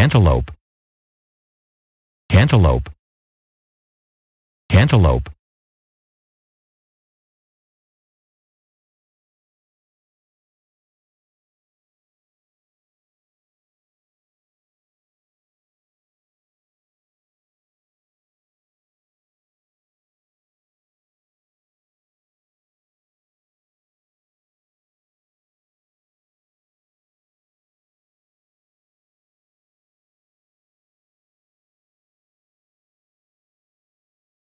Cantaloupe. Cantaloupe. Cantaloupe.